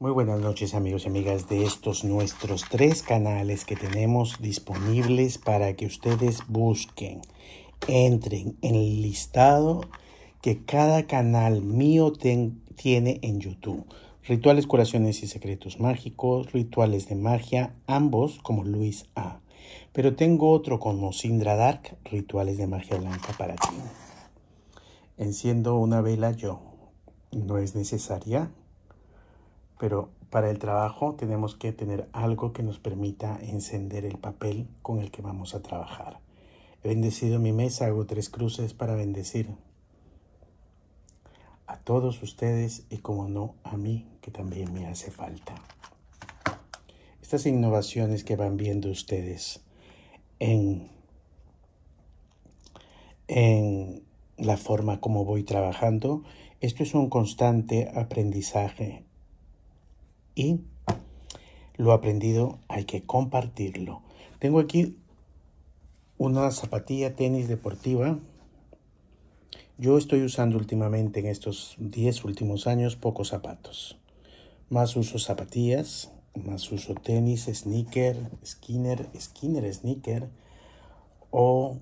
Muy buenas noches amigos y amigas de estos nuestros tres canales que tenemos disponibles para que ustedes busquen, entren en el listado que cada canal mío tiene en YouTube. Rituales, curaciones y secretos mágicos, rituales de magia, ambos como Luis A. Pero tengo otro como Sindra Dark, rituales de magia blanca para ti. Enciendo una vela yo. No es necesaria pero para el trabajo tenemos que tener algo que nos permita encender el papel con el que vamos a trabajar. He bendecido mi mesa, hago tres cruces para bendecir a todos ustedes y como no a mí, que también me hace falta. Estas innovaciones que van viendo ustedes en, en la forma como voy trabajando, esto es un constante aprendizaje y lo aprendido hay que compartirlo. Tengo aquí una zapatilla tenis deportiva. Yo estoy usando últimamente en estos 10 últimos años pocos zapatos. Más uso zapatillas, más uso tenis, sneaker, skinner, skinner, sneaker o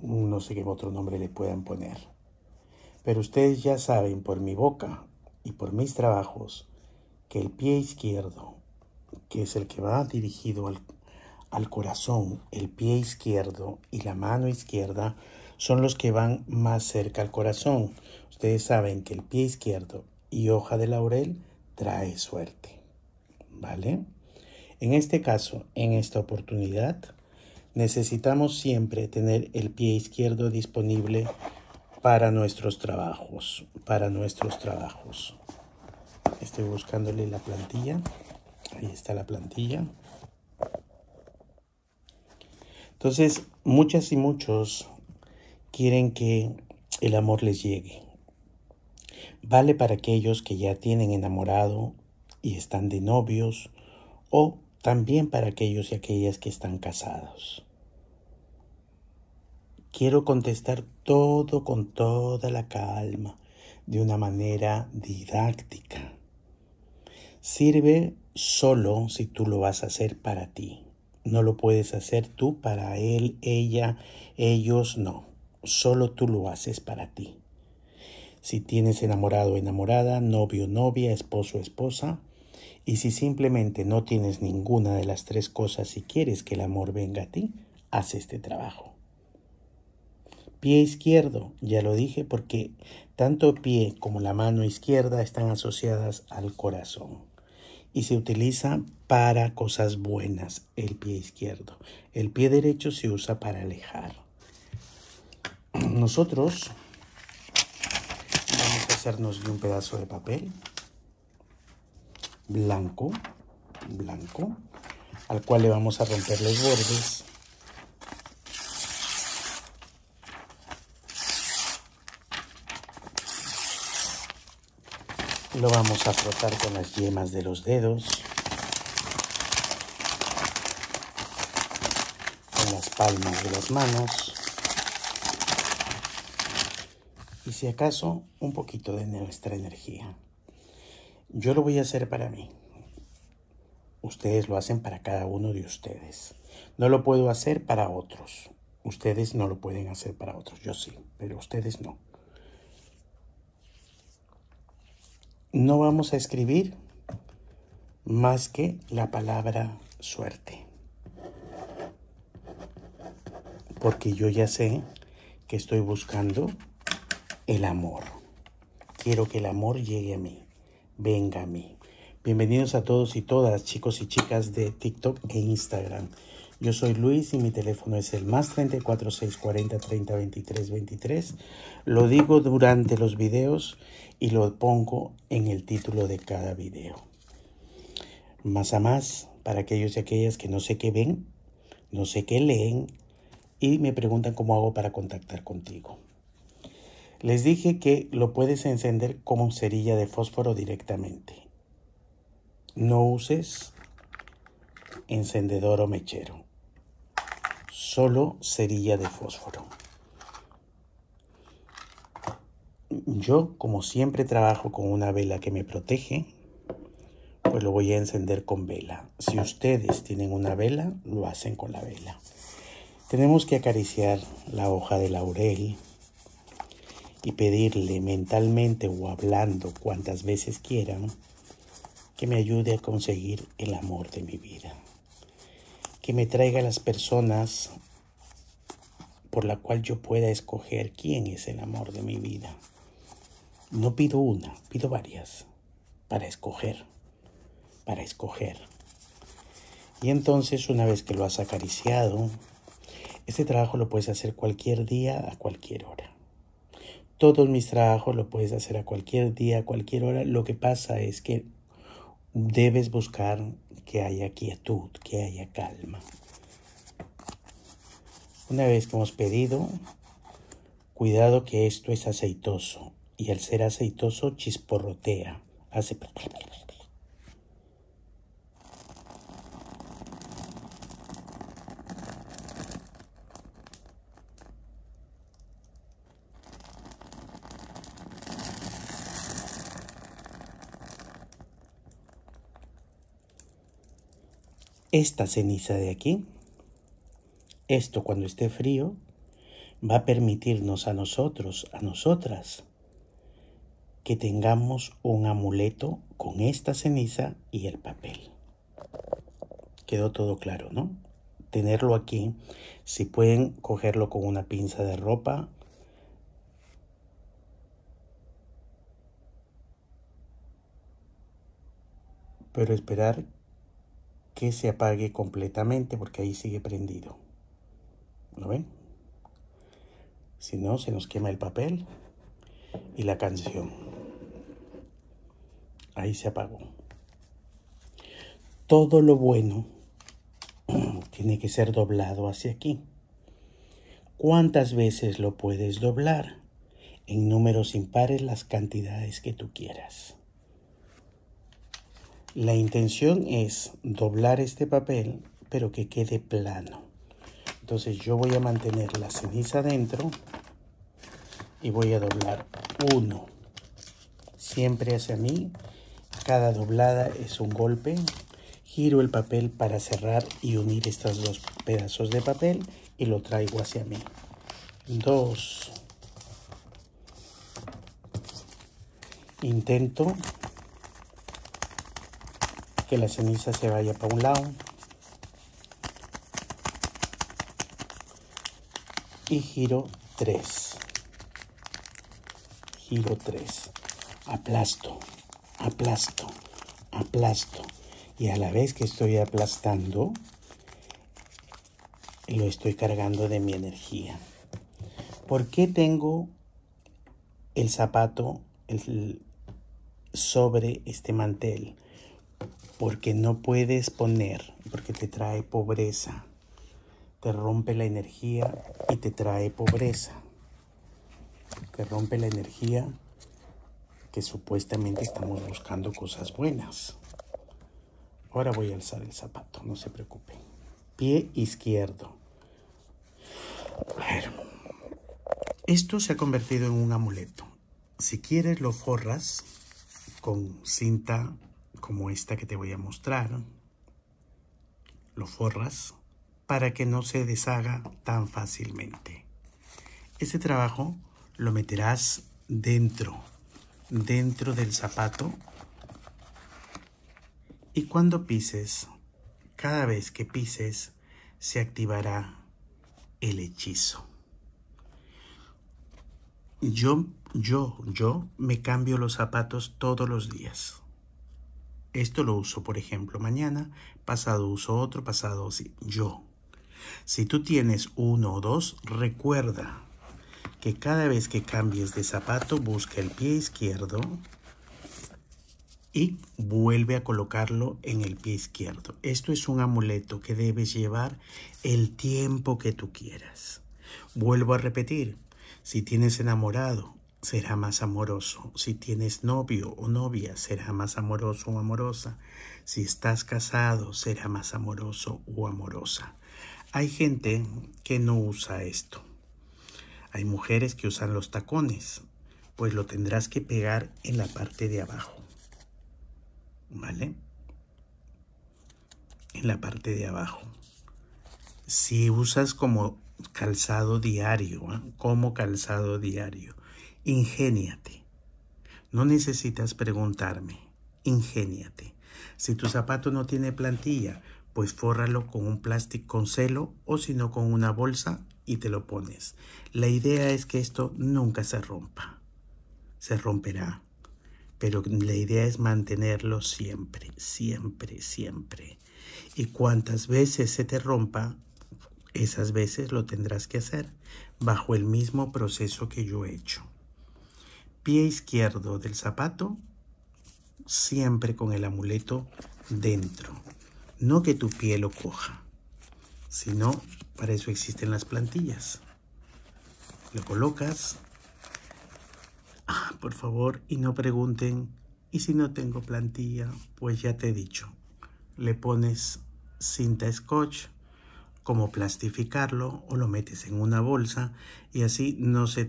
no sé qué otro nombre le puedan poner. Pero ustedes ya saben por mi boca y por mis trabajos que el pie izquierdo, que es el que va dirigido al, al corazón, el pie izquierdo y la mano izquierda son los que van más cerca al corazón. Ustedes saben que el pie izquierdo y hoja de laurel trae suerte. ¿Vale? En este caso, en esta oportunidad, necesitamos siempre tener el pie izquierdo disponible para nuestros trabajos, para nuestros trabajos estoy buscándole la plantilla ahí está la plantilla entonces muchas y muchos quieren que el amor les llegue vale para aquellos que ya tienen enamorado y están de novios o también para aquellos y aquellas que están casados quiero contestar todo con toda la calma, de una manera didáctica sirve solo si tú lo vas a hacer para ti. No lo puedes hacer tú para él, ella, ellos, no. Solo tú lo haces para ti. Si tienes enamorado, o enamorada, novio, novia, esposo, esposa, y si simplemente no tienes ninguna de las tres cosas y quieres que el amor venga a ti, haz este trabajo. Pie izquierdo, ya lo dije, porque tanto pie como la mano izquierda están asociadas al corazón y se utiliza para cosas buenas el pie izquierdo. El pie derecho se usa para alejar. Nosotros vamos a hacernos un pedazo de papel blanco, blanco, al cual le vamos a romper los bordes Lo vamos a frotar con las yemas de los dedos. Con las palmas de las manos. Y si acaso, un poquito de nuestra energía. Yo lo voy a hacer para mí. Ustedes lo hacen para cada uno de ustedes. No lo puedo hacer para otros. Ustedes no lo pueden hacer para otros. Yo sí, pero ustedes no. no vamos a escribir más que la palabra suerte. Porque yo ya sé que estoy buscando el amor. Quiero que el amor llegue a mí, venga a mí. Bienvenidos a todos y todas, chicos y chicas de TikTok e Instagram. Yo soy Luis y mi teléfono es el más 34 30 23 23. Lo digo durante los videos y lo pongo en el título de cada video. Más a más, para aquellos y aquellas que no sé qué ven, no sé qué leen y me preguntan cómo hago para contactar contigo. Les dije que lo puedes encender como cerilla de fósforo directamente. No uses encendedor o mechero solo cerilla de fósforo. Yo, como siempre, trabajo con una vela que me protege, pues lo voy a encender con vela. Si ustedes tienen una vela, lo hacen con la vela. Tenemos que acariciar la hoja de laurel y pedirle mentalmente o hablando cuantas veces quieran que me ayude a conseguir el amor de mi vida que me traiga las personas por la cual yo pueda escoger quién es el amor de mi vida. No pido una, pido varias para escoger, para escoger. Y entonces una vez que lo has acariciado, este trabajo lo puedes hacer cualquier día, a cualquier hora. Todos mis trabajos lo puedes hacer a cualquier día, a cualquier hora. Lo que pasa es que debes buscar que haya quietud, que haya calma. Una vez que hemos pedido, cuidado que esto es aceitoso y al ser aceitoso chisporrotea, hace esta ceniza de aquí, esto cuando esté frío, va a permitirnos a nosotros, a nosotras, que tengamos un amuleto con esta ceniza y el papel. Quedó todo claro, ¿no? Tenerlo aquí, si pueden cogerlo con una pinza de ropa, pero esperar que se apague completamente porque ahí sigue prendido. ¿Lo ven? Si no, se nos quema el papel y la canción. Ahí se apagó. Todo lo bueno tiene que ser doblado hacia aquí. ¿Cuántas veces lo puedes doblar? En números impares las cantidades que tú quieras. La intención es doblar este papel, pero que quede plano. Entonces yo voy a mantener la ceniza dentro y voy a doblar uno. Siempre hacia mí. Cada doblada es un golpe. Giro el papel para cerrar y unir estos dos pedazos de papel y lo traigo hacia mí. Dos. Intento que la ceniza se vaya para un lado. Y giro 3. Giro 3. Aplasto, aplasto, aplasto. Y a la vez que estoy aplastando, lo estoy cargando de mi energía. ¿Por qué tengo el zapato sobre este mantel? porque no puedes poner, porque te trae pobreza, te rompe la energía y te trae pobreza, te rompe la energía que supuestamente estamos buscando cosas buenas. Ahora voy a alzar el zapato, no se preocupe. Pie izquierdo. A ver. Esto se ha convertido en un amuleto. Si quieres lo forras con cinta como esta que te voy a mostrar, lo forras para que no se deshaga tan fácilmente. Este trabajo lo meterás dentro, dentro del zapato y cuando pises, cada vez que pises, se activará el hechizo. Yo, yo, yo me cambio los zapatos todos los días. Esto lo uso, por ejemplo, mañana, pasado uso otro, pasado si Yo. Si tú tienes uno o dos, recuerda que cada vez que cambies de zapato, busca el pie izquierdo y vuelve a colocarlo en el pie izquierdo. Esto es un amuleto que debes llevar el tiempo que tú quieras. Vuelvo a repetir, si tienes enamorado será más amoroso. Si tienes novio o novia, será más amoroso o amorosa. Si estás casado, será más amoroso o amorosa. Hay gente que no usa esto. Hay mujeres que usan los tacones, pues lo tendrás que pegar en la parte de abajo. ¿Vale? En la parte de abajo. Si usas como calzado diario, ¿eh? como calzado diario. Ingéniate. No necesitas preguntarme. Ingéniate. Si tu zapato no tiene plantilla, pues fórralo con un plástico con celo o si no con una bolsa y te lo pones. La idea es que esto nunca se rompa. Se romperá. Pero la idea es mantenerlo siempre, siempre, siempre. Y cuantas veces se te rompa, esas veces lo tendrás que hacer bajo el mismo proceso que yo he hecho pie izquierdo del zapato siempre con el amuleto dentro. No que tu pie lo coja, sino para eso existen las plantillas. Lo colocas. Ah, por favor, y no pregunten, ¿y si no tengo plantilla? Pues ya te he dicho, le pones cinta scotch como plastificarlo o lo metes en una bolsa y así no se,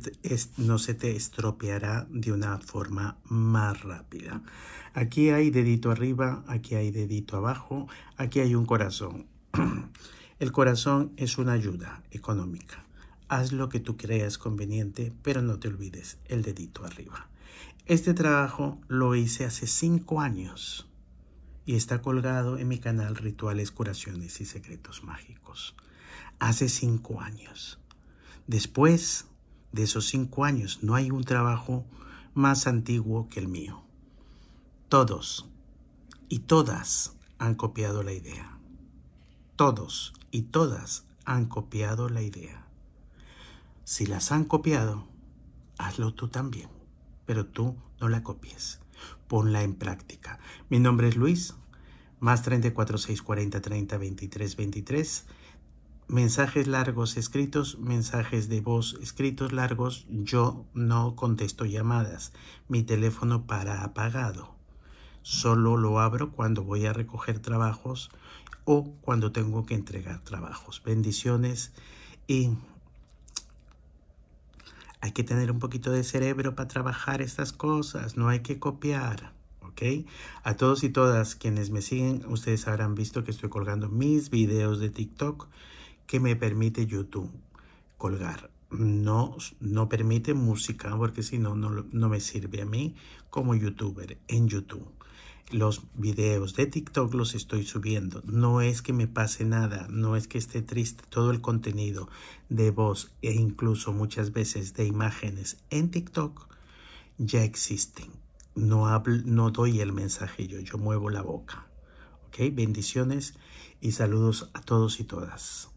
no se te estropeará de una forma más rápida. Aquí hay dedito arriba, aquí hay dedito abajo, aquí hay un corazón. El corazón es una ayuda económica. Haz lo que tú creas conveniente, pero no te olvides el dedito arriba. Este trabajo lo hice hace cinco años y está colgado en mi canal Rituales, Curaciones y Secretos Mágicos. Hace cinco años. Después de esos cinco años no hay un trabajo más antiguo que el mío. Todos y todas han copiado la idea. Todos y todas han copiado la idea. Si las han copiado, hazlo tú también, pero tú no la copies ponla en práctica. Mi nombre es Luis, más seis, cuarenta, 30 23 23. Mensajes largos escritos, mensajes de voz escritos largos, yo no contesto llamadas. Mi teléfono para apagado. Solo lo abro cuando voy a recoger trabajos o cuando tengo que entregar trabajos. Bendiciones y hay que tener un poquito de cerebro para trabajar estas cosas, no hay que copiar. ¿ok? A todos y todas quienes me siguen, ustedes habrán visto que estoy colgando mis videos de TikTok que me permite YouTube colgar. No, no permite música porque si no, no me sirve a mí como youtuber en YouTube los videos de TikTok los estoy subiendo. No es que me pase nada, no es que esté triste. Todo el contenido de voz e incluso muchas veces de imágenes en TikTok ya existen. No, hablo, no doy el mensaje yo, yo muevo la boca. Bendiciones y saludos a todos y todas.